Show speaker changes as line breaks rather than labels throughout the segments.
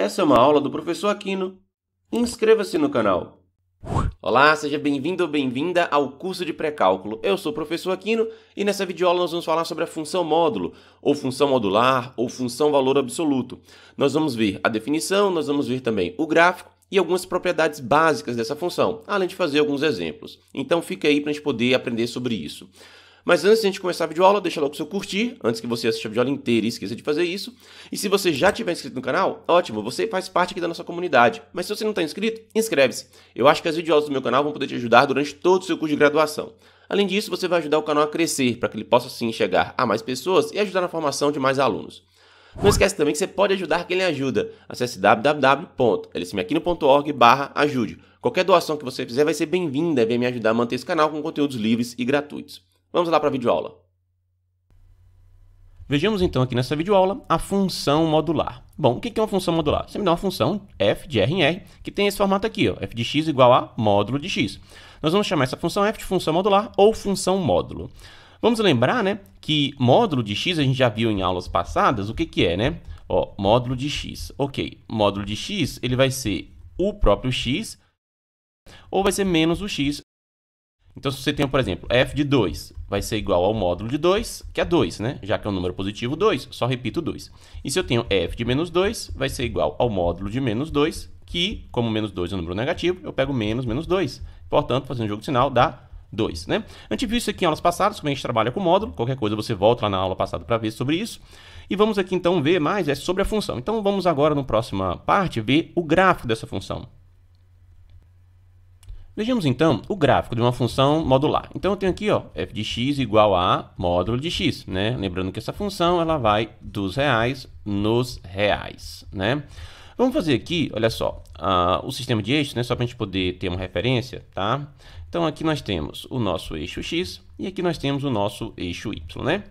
Essa é uma aula do professor Aquino. Inscreva-se no canal. Olá, seja bem-vindo ou bem-vinda ao curso de pré-cálculo. Eu sou o professor Aquino e nessa videoaula nós vamos falar sobre a função módulo, ou função modular, ou função valor absoluto. Nós vamos ver a definição, nós vamos ver também o gráfico e algumas propriedades básicas dessa função, além de fazer alguns exemplos. Então fica aí para a gente poder aprender sobre isso. Mas antes de a gente começar a videoaula, deixa logo o seu curtir, antes que você assista a videoaula inteira e esqueça de fazer isso. E se você já tiver inscrito no canal, ótimo, você faz parte aqui da nossa comunidade. Mas se você não está inscrito, inscreve-se. Eu acho que as videoaulas do meu canal vão poder te ajudar durante todo o seu curso de graduação. Além disso, você vai ajudar o canal a crescer, para que ele possa sim chegar a mais pessoas e ajudar na formação de mais alunos. Não esquece também que você pode ajudar quem lhe ajuda. Acesse www.lsmaquino.org ajude. Qualquer doação que você fizer vai ser bem-vinda e vem me ajudar a manter esse canal com conteúdos livres e gratuitos. Vamos lá para a videoaula. Vejamos então aqui nessa videoaula a função modular. Bom, o que é uma função modular? Você me dá uma função f de r em r que tem esse formato aqui, ó, f de x igual a módulo de x. Nós vamos chamar essa função f de função modular ou função módulo. Vamos lembrar né, que módulo de x a gente já viu em aulas passadas o que, que é, né? Ó, módulo de x. Ok, módulo de x ele vai ser o próprio x ou vai ser menos o x então, se você tem, por exemplo, f de 2 vai ser igual ao módulo de 2, que é 2, né? Já que é um número positivo 2, só repito 2. E se eu tenho f de menos 2, vai ser igual ao módulo de menos 2, que, como menos 2 é um número negativo, eu pego menos menos 2. Portanto, fazendo um jogo de sinal, dá 2. Né? A gente viu isso aqui em aulas passadas, como a gente trabalha com módulo, qualquer coisa você volta lá na aula passada para ver sobre isso. E vamos aqui então ver mais é sobre a função. Então vamos agora, na próxima parte, ver o gráfico dessa função. Vejamos então o gráfico de uma função modular. Então eu tenho aqui ó, f de x igual a módulo de x, né? Lembrando que essa função ela vai dos reais nos reais, né? Vamos fazer aqui, olha só, uh, o sistema de eixos, né? Só para a gente poder ter uma referência, tá? Então aqui nós temos o nosso eixo x e aqui nós temos o nosso eixo y, né?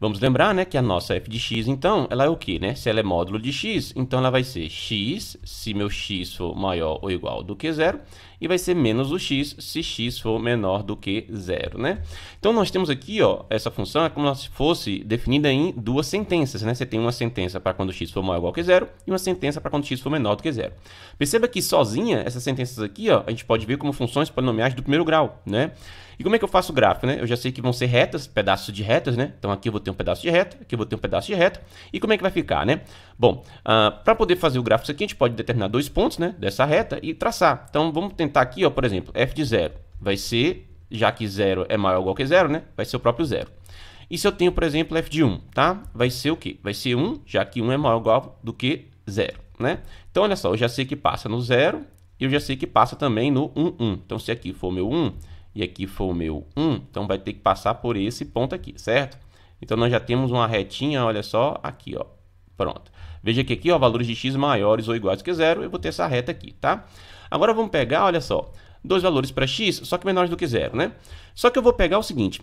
Vamos lembrar, né, que a nossa f de x, então, ela é o quê, né? Se ela é módulo de x, então ela vai ser x, se meu x for maior ou igual do que zero, e vai ser menos o x se x for menor do que zero, né? Então nós temos aqui, ó, essa função é como se fosse definida em duas sentenças, né? Você tem uma sentença para quando x for maior ou igual que zero e uma sentença para quando x for menor do que zero. Perceba que sozinha essas sentenças aqui, ó, a gente pode ver como funções polinomiais do primeiro grau, né? E como é que eu faço o gráfico, né? Eu já sei que vão ser retas, pedaços de retas, né? Então aqui eu vou ter um pedaço de reta, aqui eu vou ter um pedaço de reta. E como é que vai ficar, né? Bom, uh, ah, para poder fazer o gráfico aqui, a gente pode determinar dois pontos, né? Dessa reta e traçar. Então vamos tentar tentar aqui, ó, por exemplo, f de zero vai ser, já que zero é maior ou igual que zero, né? Vai ser o próprio zero. E se eu tenho, por exemplo, f de 1, tá? Vai ser o quê? Vai ser 1, já que 1 é maior ou igual do que zero, né? Então, olha só, eu já sei que passa no zero e eu já sei que passa também no 1, 1. Então, se aqui for meu 1 e aqui for o meu 1, então vai ter que passar por esse ponto aqui, certo? Então, nós já temos uma retinha, olha só, aqui, ó. Pronto. Veja que aqui, ó, valores de x maiores ou iguais que zero, eu vou ter essa reta aqui, tá? Agora vamos pegar, olha só, dois valores para x, só que menores do que zero, né? Só que eu vou pegar o seguinte,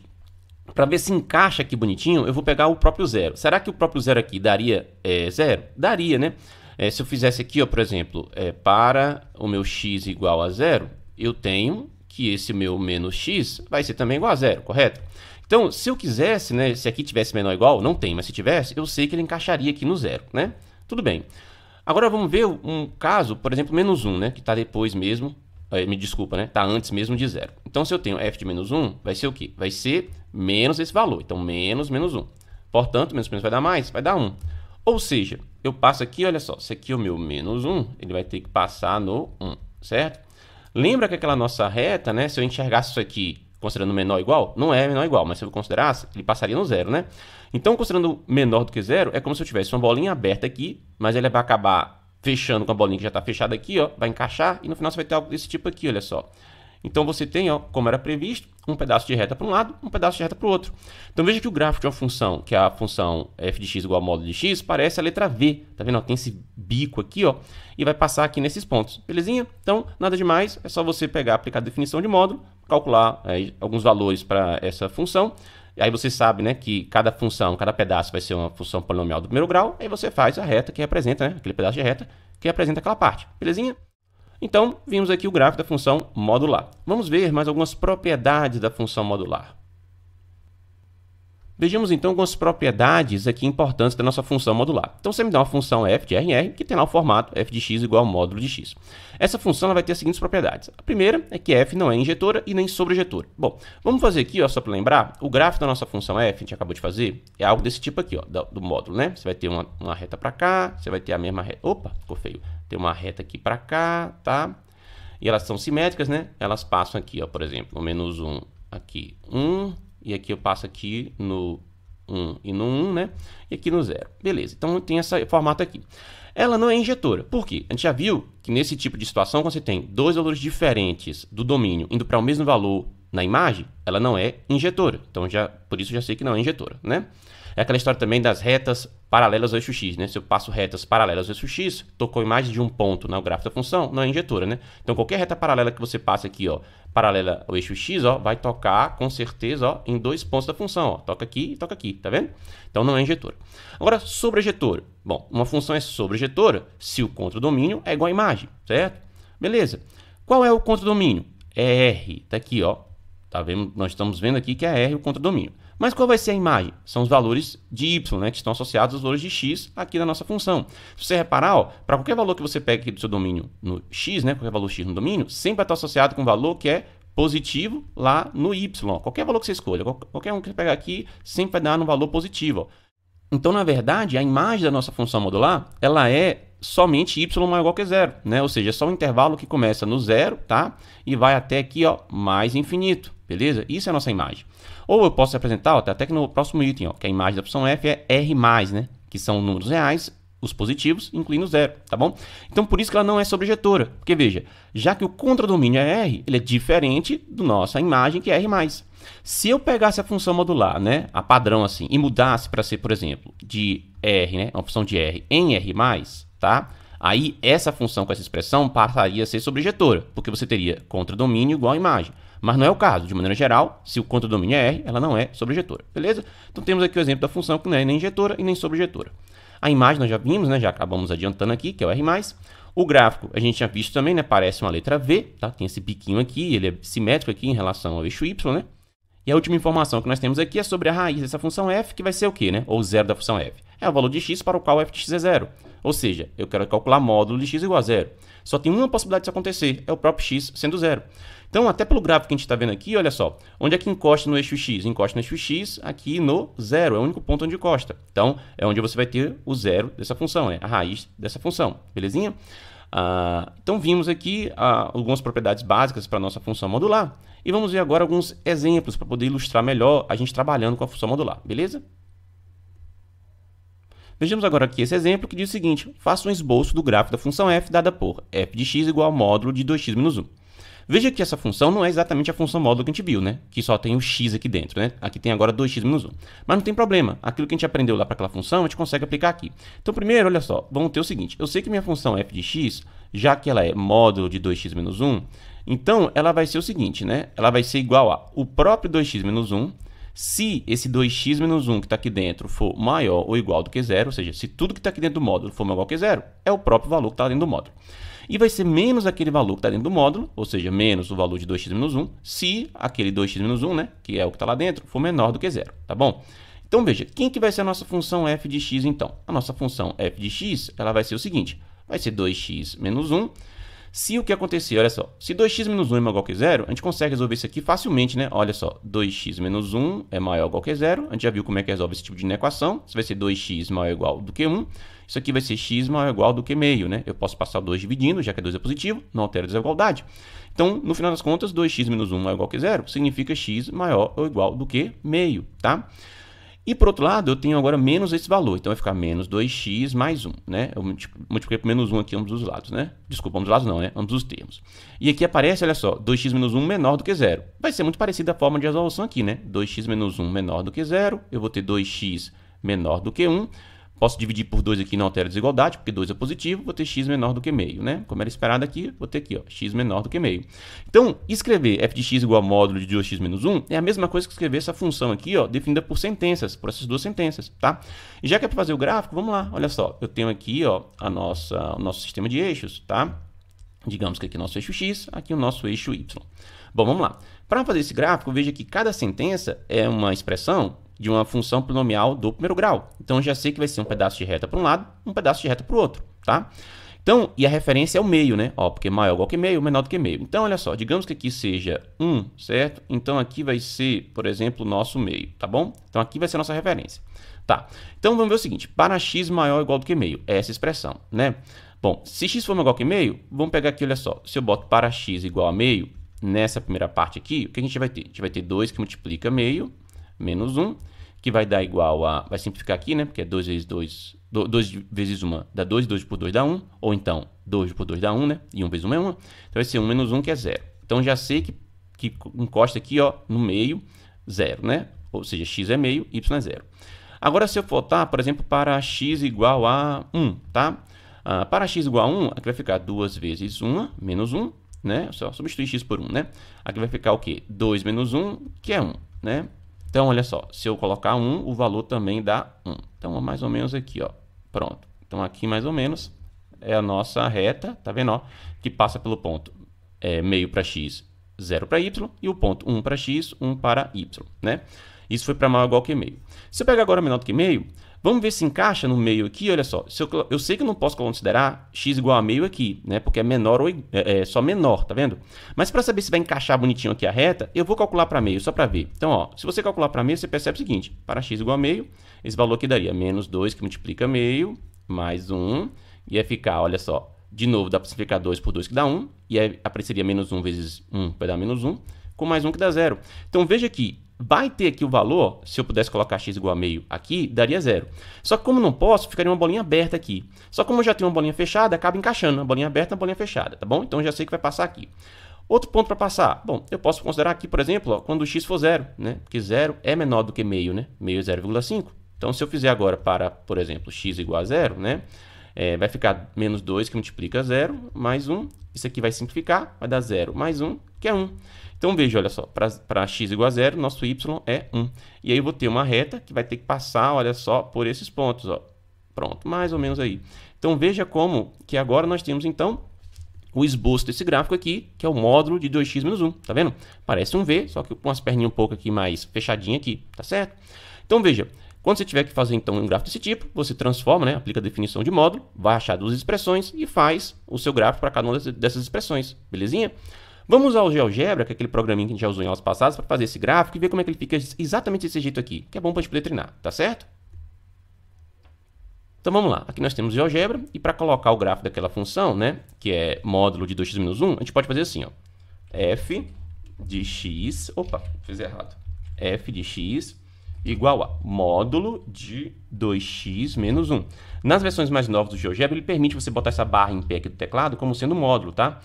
para ver se encaixa aqui bonitinho, eu vou pegar o próprio zero. Será que o próprio zero aqui daria é, zero? Daria, né? É, se eu fizesse aqui, ó, por exemplo, é, para o meu x igual a zero, eu tenho que esse meu menos x vai ser também igual a zero, correto? Então, se eu quisesse, né, se aqui tivesse menor ou igual, não tem, mas se tivesse, eu sei que ele encaixaria aqui no zero, né? Tudo bem. Agora vamos ver um caso, por exemplo, menos 1, né? Que está depois mesmo, eh, me desculpa, né? Está antes mesmo de zero. Então, se eu tenho f de menos 1, vai ser o quê? Vai ser menos esse valor. Então, menos menos 1. Portanto, menos menos vai dar mais? Vai dar 1. Ou seja, eu passo aqui, olha só, se aqui é o meu menos 1, ele vai ter que passar no 1, certo? Lembra que aquela nossa reta, né? Se eu enxergasse isso aqui considerando menor igual, não é menor igual, mas se eu considerasse, ele passaria no zero, né? Então, considerando menor do que zero, é como se eu tivesse uma bolinha aberta aqui, mas ela vai acabar fechando com a bolinha que já está fechada aqui, ó, vai encaixar, e no final você vai ter algo desse tipo aqui, olha só. Então você tem, ó, como era previsto, um pedaço de reta para um lado, um pedaço de reta para o outro. Então veja que o gráfico de uma função, que é a função f de x igual a modo de x, parece a letra V. Tá vendo? Ó, tem esse bico aqui, ó, e vai passar aqui nesses pontos. Belezinha? Então, nada demais, é só você pegar, aplicar a definição de módulo calcular é, alguns valores para essa função. Aí você sabe né, que cada função, cada pedaço vai ser uma função polinomial do primeiro grau. Aí você faz a reta que representa, né, aquele pedaço de reta que representa aquela parte. Belezinha? Então, vimos aqui o gráfico da função modular. Vamos ver mais algumas propriedades da função modular. Vejamos então algumas propriedades aqui importantes da nossa função modular. Então você me dá uma função f de r, que tem lá o formato f de x igual ao módulo de x. Essa função vai ter as seguintes propriedades. A primeira é que f não é injetora e nem sobrejetora. Bom, vamos fazer aqui, ó, só para lembrar, o gráfico da nossa função f, a gente acabou de fazer, é algo desse tipo aqui, ó, do, do módulo, né? Você vai ter uma, uma reta para cá, você vai ter a mesma reta... Opa, ficou feio. Tem uma reta aqui para cá, tá? E elas são simétricas, né? Elas passam aqui, ó, por exemplo, menos 1 um, aqui, 1... Um, e aqui eu passo aqui no 1 e no 1, né? E aqui no 0. Beleza, então tem esse formato aqui. Ela não é injetora. Por quê? A gente já viu que nesse tipo de situação, quando você tem dois valores diferentes do domínio indo para o mesmo valor na imagem, ela não é injetora. Então, já, por isso já sei que não é injetora, né? É aquela história também das retas paralelas ao eixo x, né? Se eu passo retas paralelas ao eixo x, tocou mais de um ponto no gráfico da função, não é injetora, né? Então, qualquer reta paralela que você passe aqui, ó, paralela ao eixo X, ó, vai tocar com certeza ó, em dois pontos da função. Ó. Toca aqui e toca aqui, tá vendo? Então não é injetora. Agora, sobrejetora. Bom, uma função é sobrejetora se o contradomínio é igual à imagem, certo? Beleza. Qual é o contradomínio? É R, tá aqui, ó. Tá vendo? Nós estamos vendo aqui que é R o contradomínio. Mas qual vai ser a imagem? São os valores de y, né, que estão associados aos valores de x aqui na nossa função. Se você reparar, para qualquer valor que você pega aqui do seu domínio no x, né, qualquer valor x no domínio, sempre vai estar associado com um valor que é positivo lá no y. Qualquer valor que você escolha, qualquer um que você pegar aqui, sempre vai dar um valor positivo. Então, na verdade, a imagem da nossa função modular, ela é somente y maior ou igual que zero, né? Ou seja, é só um intervalo que começa no zero, tá? E vai até aqui, ó, mais infinito, beleza? Isso é a nossa imagem. Ou eu posso representar, ó, tá até que no próximo item, ó, que é a imagem da opção F é R+, né? Que são números reais, os positivos, incluindo zero, tá bom? Então, por isso que ela não é sobrejetora, porque veja, já que o contradomínio é R, ele é diferente do nossa imagem, que é R+. Se eu pegasse a função modular, né, a padrão assim, e mudasse para ser, por exemplo, de R, né, a opção de R em R+, tá? Aí essa função com essa expressão passaria a ser sobrejetora, porque você teria contradomínio igual a imagem. Mas não é o caso, de maneira geral, se o contradomínio é R, ela não é sobrejetora, beleza? Então temos aqui o exemplo da função que não é nem injetora e nem sobrejetora. A imagem nós já vimos, né? já acabamos adiantando aqui, que é o R+. O gráfico a gente tinha visto também, né? parece uma letra V, tá? tem esse biquinho aqui, ele é simétrico aqui em relação ao eixo Y. Né? E a última informação que nós temos aqui é sobre a raiz dessa função f, que vai ser o quê? Né? Ou zero da função f é o valor de x para o qual f de x é zero. Ou seja, eu quero calcular módulo de x igual a zero. Só tem uma possibilidade disso acontecer, é o próprio x sendo zero. Então, até pelo gráfico que a gente está vendo aqui, olha só, onde é que encosta no eixo x? Encosta no eixo x aqui no zero, é o único ponto onde encosta. Então, é onde você vai ter o zero dessa função, é a raiz dessa função, belezinha? Ah, então, vimos aqui ah, algumas propriedades básicas para a nossa função modular. E vamos ver agora alguns exemplos para poder ilustrar melhor a gente trabalhando com a função modular, beleza? Vejamos agora aqui esse exemplo que diz o seguinte, faça um esboço do gráfico da função f dada por f de x igual ao módulo de 2x menos 1. Veja que essa função não é exatamente a função módulo que a gente viu, né? Que só tem o x aqui dentro, né? Aqui tem agora 2x menos 1. Mas não tem problema. Aquilo que a gente aprendeu lá para aquela função, a gente consegue aplicar aqui. Então, primeiro, olha só, vamos ter o seguinte. Eu sei que minha função f de x, já que ela é módulo de 2x menos 1, então ela vai ser o seguinte, né? Ela vai ser igual a o próprio 2x menos 1 se esse 2x menos 1 que está aqui dentro for maior ou igual do que zero, ou seja, se tudo que está aqui dentro do módulo for maior que zero, é o próprio valor que está dentro do módulo. E vai ser menos aquele valor que está dentro do módulo, ou seja, menos o valor de 2x menos 1, se aquele 2x menos 1, né, que é o que está lá dentro, for menor do que zero, tá bom? Então veja, quem que vai ser a nossa função f de x então? A nossa função f de x ela vai ser o seguinte, vai ser 2x menos 1 se o que acontecer, olha só, se 2x menos 1 é maior que zero, a gente consegue resolver isso aqui facilmente, né? Olha só, 2x menos 1 é maior ou igual que zero, a gente já viu como é que resolve esse tipo de inequação, isso vai ser 2x maior ou igual do que 1, isso aqui vai ser x maior ou igual do que meio, né? Eu posso passar o 2 dividindo, já que 2 é, é positivo, não altera a desigualdade. Então, no final das contas, 2x menos 1 maior ou igual que zero significa x maior ou igual do que meio, tá? Tá? E por outro lado, eu tenho agora menos esse valor, então vai ficar menos 2x mais 1, né? Eu tipo, multipliquei por menos 1 aqui ambos os lados, né? Desculpa, ambos os lados não, né? Ambos os termos. E aqui aparece, olha só, 2x menos 1 menor do que zero. Vai ser muito parecida a forma de resolução aqui, né? 2x menos 1 menor do que zero, eu vou ter 2x menor do que 1. Posso dividir por 2 aqui não altera a desigualdade, porque 2 é positivo, vou ter x menor do que meio, né? Como era esperado aqui, vou ter aqui, ó, x menor do que meio. Então, escrever f de x igual a módulo de 2x menos 1 é a mesma coisa que escrever essa função aqui, ó, definida por sentenças, por essas duas sentenças, tá? E já que é para fazer o gráfico, vamos lá, olha só, eu tenho aqui, ó, a nossa, o nosso sistema de eixos, tá? Digamos que aqui é o nosso eixo x, aqui é o nosso eixo y. Bom, vamos lá. Para fazer esse gráfico, veja que cada sentença é uma expressão de uma função polinomial do primeiro grau. Então já sei que vai ser um pedaço de reta para um lado, um pedaço de reta para o outro, tá? Então, e a referência é o meio, né? Ó, porque maior igual que meio, menor do que meio. Então, olha só, digamos que aqui seja 1, certo? Então, aqui vai ser, por exemplo, o nosso meio, tá bom? Então, aqui vai ser a nossa referência. Tá, então vamos ver o seguinte, para x maior ou igual do que meio, é essa expressão, né? Bom, se x for maior igual que meio, vamos pegar aqui, olha só, se eu boto para x igual a meio, nessa primeira parte aqui, o que a gente vai ter? A gente vai ter 2 que multiplica meio, menos 1, que vai dar igual a. Vai simplificar aqui, né? Porque é 2 vezes 2. 2 vezes 1 dá 2, 2 por 2 dá 1, ou então 2 por 2 dá 1, né? E 1 vezes 1 é 1. Então vai ser 1 menos 1, que é 0. Então já sei que, que encosta aqui, ó, no meio, 0, né? Ou seja, x é meio, y é 0. Agora, se eu voltar, por exemplo, para x igual a 1, tá? Ah, para x igual a 1, aqui vai ficar 2 vezes 1, menos 1, né? Só substituir x por 1, né? Aqui vai ficar o quê? 2 menos 1, que é 1, né? Então, olha só, se eu colocar 1, o valor também dá 1. Então, mais ou menos aqui, ó. Pronto. Então, aqui mais ou menos é a nossa reta, tá vendo, ó, que passa pelo ponto é, meio para x, 0 para y, e o ponto 1 para x, 1 para y, né? Isso foi para maior ou igual que meio. Se eu pegar agora menor do que meio, Vamos ver se encaixa no meio aqui, olha só. Se eu, eu sei que eu não posso considerar x igual a meio aqui, né? Porque é menor ou é, é só menor, tá vendo? Mas para saber se vai encaixar bonitinho aqui a reta, eu vou calcular para meio, só para ver. Então, ó, se você calcular para meio, você percebe o seguinte. Para x igual a meio, esse valor aqui daria menos 2, que multiplica meio, mais 1. Ia ficar, olha só, de novo, dá para simplificar 2 por 2, que dá 1. E aí apareceria menos 1 vezes 1, vai dar menos 1 com mais um que dá zero. Então veja que vai ter aqui o valor, se eu pudesse colocar x igual a meio aqui, daria zero. Só que como não posso, ficaria uma bolinha aberta aqui. Só que como eu já tenho uma bolinha fechada, acaba encaixando uma bolinha aberta a bolinha fechada, tá bom? Então já sei que vai passar aqui. Outro ponto para passar, bom, eu posso considerar aqui, por exemplo, ó, quando x for zero, né? Porque zero é menor do que meio, né? Meio é 0,5. Então se eu fizer agora para, por exemplo, x igual a zero, né? É, vai ficar menos 2 que multiplica 0, mais 1. Isso aqui vai simplificar, vai dar 0 mais 1, que é 1. Então veja, olha só, para x igual a zero, nosso y é 1. E aí eu vou ter uma reta que vai ter que passar, olha só, por esses pontos, ó. Pronto, mais ou menos aí. Então veja como que agora nós temos então o esboço desse gráfico aqui, que é o módulo de 2x menos 1, tá vendo? Parece um V, só que com as perninhas um pouco aqui mais fechadinha aqui, tá certo? Então veja, quando você tiver que fazer então um gráfico desse tipo, você transforma, né, aplica a definição de módulo, vai achar duas expressões e faz o seu gráfico para cada uma dessas expressões, belezinha? Vamos usar o GeoGebra, que é aquele programinha que a gente já usou em aulas passadas, para fazer esse gráfico e ver como é que ele fica exatamente desse jeito aqui, que é bom para a gente poder treinar, tá certo? Então vamos lá, aqui nós temos o GeoGebra, e para colocar o gráfico daquela função, né, que é módulo de 2x-1, a gente pode fazer assim, ó, f de x, opa, fiz errado, f de x igual a módulo de 2x menos 1. Nas versões mais novas do GeoGebra, ele permite você botar essa barra em pé aqui do teclado como sendo módulo, tá?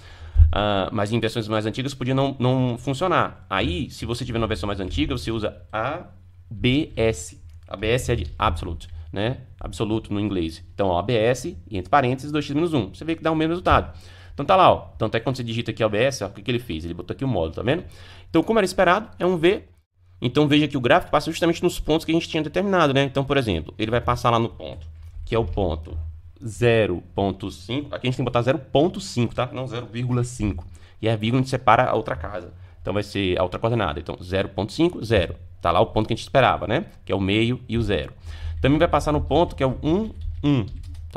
Uh, mas em versões mais antigas podia não, não funcionar. Aí, se você tiver uma versão mais antiga, você usa ABS. ABS é de absolute, né? Absoluto no inglês. Então, ó, ABS e entre parênteses 2x-1. Você vê que dá o mesmo resultado. Então tá lá, ó. Tanto é que quando você digita aqui ABS, ó, o que, que ele fez? Ele botou aqui o módulo, tá vendo? Então, como era esperado, é um V. Então veja que o gráfico passa justamente nos pontos que a gente tinha determinado, né? Então, por exemplo, ele vai passar lá no ponto, que é o ponto 0.5. Aqui a gente tem que botar 0.5, tá? Não 0,5. E a vírgula a gente separa a outra casa. Então vai ser a outra coordenada. Então 0.5, 0. Tá lá o ponto que a gente esperava, né? Que é o meio e o zero. Também vai passar no ponto que é o 1, 1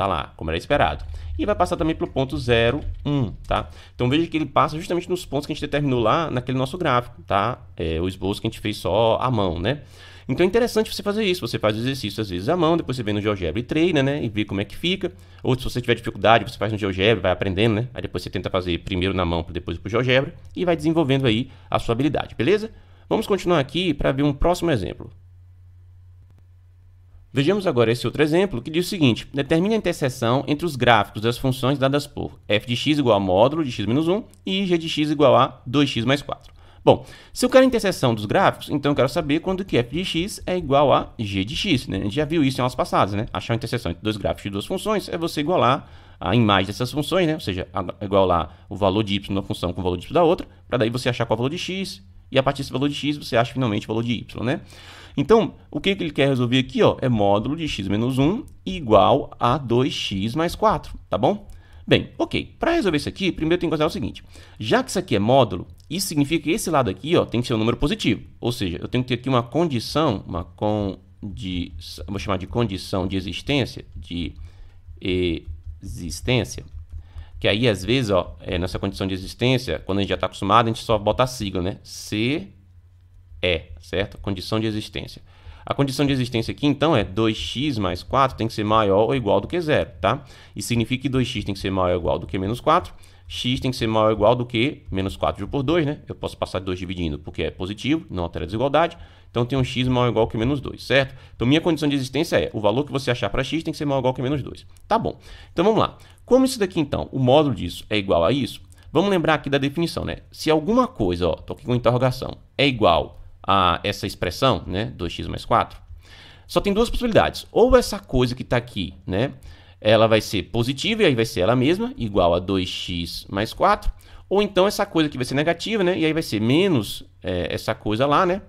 tá lá, como era esperado. E vai passar também pelo ponto 0,1, tá? Então veja que ele passa justamente nos pontos que a gente determinou lá naquele nosso gráfico, tá? É, o esboço que a gente fez só à mão, né? Então é interessante você fazer isso, você faz o exercício às vezes à mão, depois você vem no GeoGebra e treina, né, e vê como é que fica. Ou se você tiver dificuldade, você faz no GeoGebra, vai aprendendo, né? Aí depois você tenta fazer primeiro na mão, depois pro GeoGebra e vai desenvolvendo aí a sua habilidade, beleza? Vamos continuar aqui para ver um próximo exemplo. Vejamos agora esse outro exemplo que diz o seguinte: determine a interseção entre os gráficos das funções dadas por f de x igual a módulo de x menos 1 e g de x igual a 2x mais 4. Bom, se eu quero a interseção dos gráficos, então eu quero saber quando que f de x é igual a g de x. Né? A gente já viu isso em aulas passadas, né? Achar a interseção entre dois gráficos de duas funções é você igualar a imagem dessas funções, né? ou seja, igualar o valor de y de uma função com o valor de y da outra, para daí você achar qual é o valor de x e a partir desse valor de x você acha finalmente o valor de y, né? Então, o que, que ele quer resolver aqui, ó, é módulo de x menos 1 igual a 2x mais 4, tá bom? Bem, ok, para resolver isso aqui, primeiro tem que considerar o seguinte, já que isso aqui é módulo, isso significa que esse lado aqui ó, tem que ser um número positivo, ou seja, eu tenho que ter aqui uma condição, uma condição, vou chamar de condição de existência, de existência, que aí, às vezes, ó, é, nessa condição de existência, quando a gente já está acostumado, a gente só bota a sigla, né? C, E, certo? Condição de existência. A condição de existência aqui, então, é 2x mais 4 tem que ser maior ou igual do que zero, tá? E significa que 2x tem que ser maior ou igual do que menos 4, x tem que ser maior ou igual do que menos 4 dividido por 2, né? Eu posso passar 2 dividindo porque é positivo, não altera a desigualdade. Então, tem um x maior ou igual que menos 2, certo? Então, minha condição de existência é o valor que você achar para x tem que ser maior ou igual que menos 2. Tá bom. Então, vamos lá. Como isso daqui então, o módulo disso é igual a isso, vamos lembrar aqui da definição, né? Se alguma coisa, ó, tô aqui com interrogação, é igual a essa expressão, né, 2x mais 4, só tem duas possibilidades. Ou essa coisa que está aqui, né, ela vai ser positiva e aí vai ser ela mesma, igual a 2x mais 4, ou então essa coisa que vai ser negativa, né, e aí vai ser menos é, essa coisa lá, né,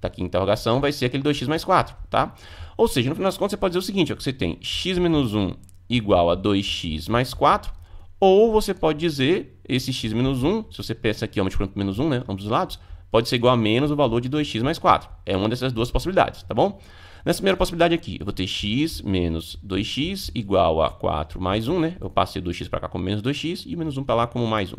tá aqui interrogação, vai ser aquele 2x mais 4, tá? Ou seja, no final das contas, você pode dizer o seguinte, ó, que você tem x menos 1 igual a 2x mais 4, ou você pode dizer esse x menos 1, se você pensa aqui ômega por menos 1, né, ambos os lados, pode ser igual a menos o valor de 2x mais 4. É uma dessas duas possibilidades, tá bom? Nessa primeira possibilidade aqui, eu vou ter x menos 2x igual a 4 mais 1, né? Eu passei 2x para cá como menos 2x e menos 1 para lá como mais 1.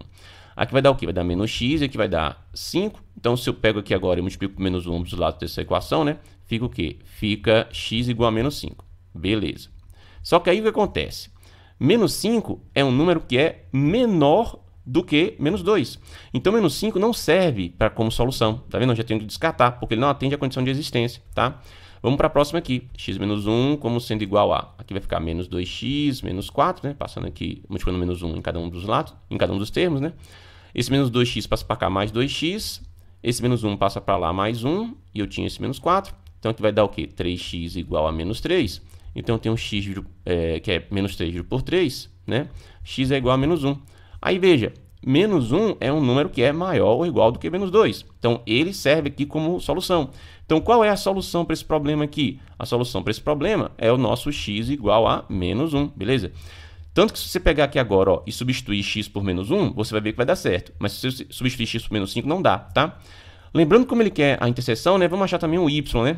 Aqui vai dar o quê? Vai dar menos x, e aqui vai dar 5. Então, se eu pego aqui agora e multiplico por menos 1 ambos os lados dessa equação, né? Fica o quê? Fica x igual a menos 5. Beleza. Só que aí o que acontece? Menos 5 é um número que é menor do que menos 2. Então, menos 5 não serve para como solução. Tá vendo? Eu já tenho que descartar, porque ele não atende à condição de existência, tá? Vamos para a próxima aqui. x menos 1 como sendo igual a... Aqui vai ficar menos 2x menos 4, né? Passando aqui, multiplicando menos 1 em cada um dos lados, em cada um dos termos, né? Esse menos 2x passa para cá mais 2x. Esse menos 1 passa para lá mais 1. E eu tinha esse menos 4. Então, aqui vai dar o quê? 3x igual a menos 3. Então eu tenho x é, que é menos 3 por 3, né? x é igual a menos 1. Aí veja, menos 1 é um número que é maior ou igual do que menos 2. Então ele serve aqui como solução. Então qual é a solução para esse problema aqui? A solução para esse problema é o nosso x igual a menos 1, beleza? Tanto que se você pegar aqui agora ó, e substituir x por menos 1, você vai ver que vai dar certo. Mas se você substituir x por menos 5, não dá, tá? Lembrando como ele quer a interseção, né? Vamos achar também o um y, né?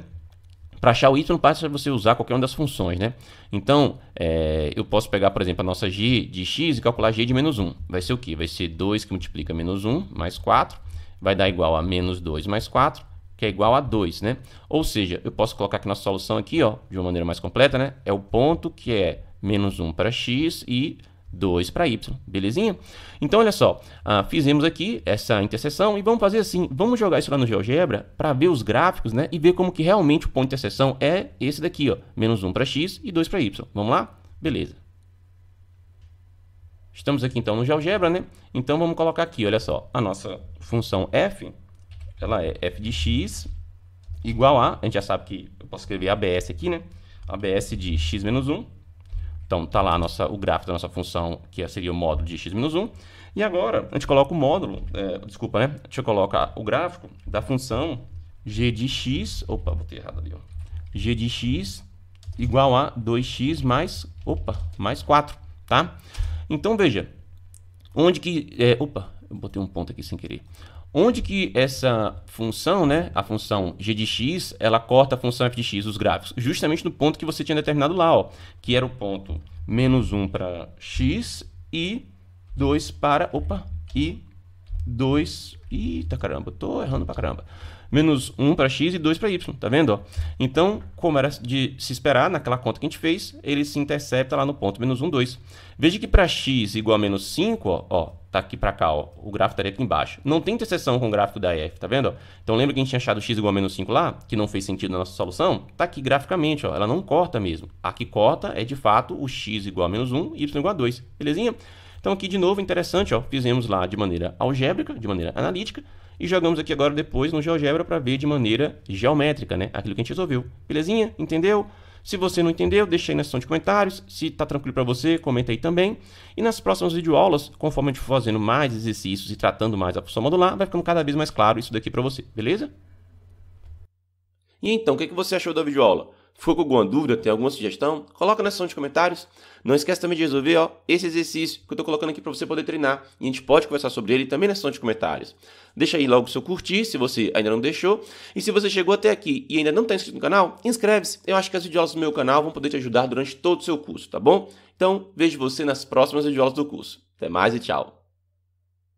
Para achar o y basta você usar qualquer uma das funções, né? Então, é, eu posso pegar, por exemplo, a nossa g de x e calcular g de menos 1. Vai ser o quê? Vai ser 2 que multiplica menos 1 mais 4, vai dar igual a menos 2 mais 4, que é igual a 2, né? Ou seja, eu posso colocar aqui nossa solução aqui, ó, de uma maneira mais completa, né? É o ponto que é menos 1 para x e 2 para y, belezinha? Então, olha só, ah, fizemos aqui essa interseção e vamos fazer assim, vamos jogar isso lá no GeoGebra para ver os gráficos, né? E ver como que realmente o ponto de interseção é esse daqui, ó, menos 1 para x e 2 para y. Vamos lá? Beleza. Estamos aqui então no GeoGebra, né? Então vamos colocar aqui, olha só, a nossa função f, ela é f de x igual a, a gente já sabe que eu posso escrever abs aqui, né? abs de x menos 1 então está lá nossa, o gráfico da nossa função, que seria o módulo de x-1. E agora a gente coloca o módulo, é, desculpa, né? A gente coloca o gráfico da função g de x, opa, botei errado ali, ó, g de x igual a 2x mais, opa, mais 4, tá? Então veja, onde que, é, opa, eu botei um ponto aqui sem querer. Onde que essa função, né, a função g de x, ela corta a função f de x, os gráficos, justamente no ponto que você tinha determinado lá, ó, que era o ponto menos 1 para x e 2 para, opa, e 2, eita caramba, tô errando pra caramba, menos 1 para x e 2 para y, tá vendo? Ó? Então, como era de se esperar naquela conta que a gente fez, ele se intercepta lá no ponto menos 1, 2. Veja que para x igual a menos 5, ó, ó tá aqui para cá, ó. O gráfico tá estaria aqui embaixo. Não tem interseção com o gráfico da EF, tá vendo? Então lembra que a gente tinha achado x igual a menos 5 lá, que não fez sentido na nossa solução? Tá aqui graficamente, ó. Ela não corta mesmo. A que corta é de fato o x igual a menos 1 e y igual a 2, belezinha? Então aqui de novo, interessante, ó. Fizemos lá de maneira algébrica, de maneira analítica, e jogamos aqui agora depois no GeoGebra para ver de maneira geométrica, né? Aquilo que a gente resolveu. Belezinha? Entendeu? Se você não entendeu, deixa aí na seção de comentários. Se está tranquilo para você, comenta aí também. E nas próximas videoaulas, conforme a gente for fazendo mais exercícios e tratando mais a função modular, vai ficando cada vez mais claro isso daqui para você, beleza? E então, o que, que você achou da videoaula? Ficou com alguma dúvida? Tem alguma sugestão? Coloca na seção de comentários. Não esquece também de resolver ó, esse exercício que eu estou colocando aqui para você poder treinar. E a gente pode conversar sobre ele também na seção de comentários. Deixa aí logo o seu curtir, se você ainda não deixou. E se você chegou até aqui e ainda não está inscrito no canal, inscreve-se. Eu acho que as videoaulas do meu canal vão poder te ajudar durante todo o seu curso, tá bom? Então, vejo você nas próximas videoaulas do curso. Até mais e tchau!